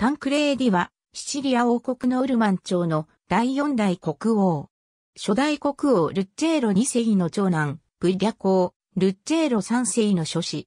タンクレーディは、シチリア王国のウルマン朝の第四代国王。初代国王ルッチェーロ2世の長男、ブリャ公、ルッチェーロ3世の諸子。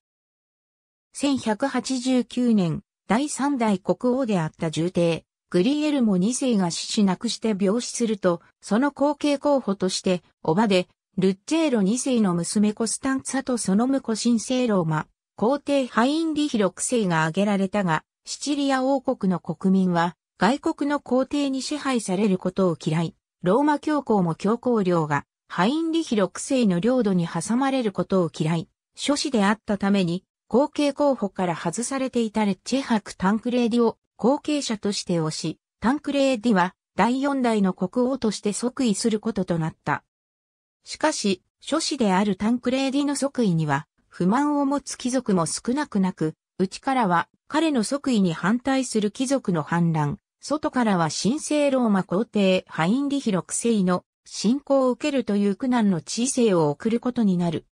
1189年、第三代国王であった重帝、グリエルモ2世が死死なくして病死すると、その後継候補として、おばで、ルッチェーロ2世の娘コスタンツァとその婿新聖ローマ、皇帝ハインリヒ6世が挙げられたが、シチリア王国の国民は外国の皇帝に支配されることを嫌い、ローマ教皇も教皇領がハインリヒ6世の領土に挟まれることを嫌い、諸子であったために後継候補から外されていたレッチェハク・タンクレーディを後継者として推し、タンクレーディは第四代の国王として即位することとなった。しかし、諸子であるタンクレーディの即位には不満を持つ貴族も少なくなく、うちからは彼の即位に反対する貴族の反乱、外からは神聖ローマ皇帝ハインリヒセ世の信仰を受けるという苦難の知性を送ることになる。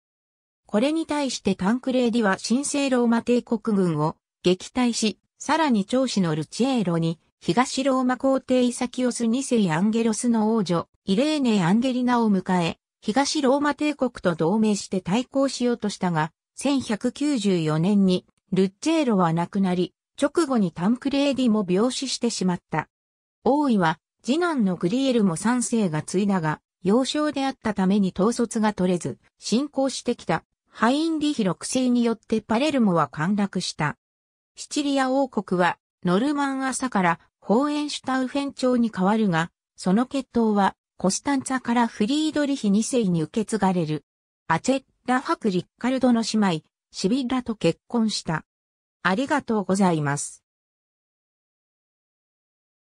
これに対してタンクレーディは神聖ローマ帝国軍を撃退し、さらに長子のルチエーロに東ローマ皇帝イサキオス2世アンゲロスの王女イレーネ・アンゲリナを迎え、東ローマ帝国と同盟して対抗しようとしたが、1194年にルッチェーロは亡くなり、直後にタンクレーディも病死してしまった。王位は、次男のグリエルも三世が継いだが、幼少であったために統率が取れず、進行してきた、ハインリヒ6世によってパレルモは陥落した。シチリア王国は、ノルマン朝からホーエンシュタウフェン朝に変わるが、その血統は、コスタンツァからフリードリヒ2世に受け継がれる。アチェ・ラファク・リッカルドの姉妹、シビラと結婚した。ありがとうございます。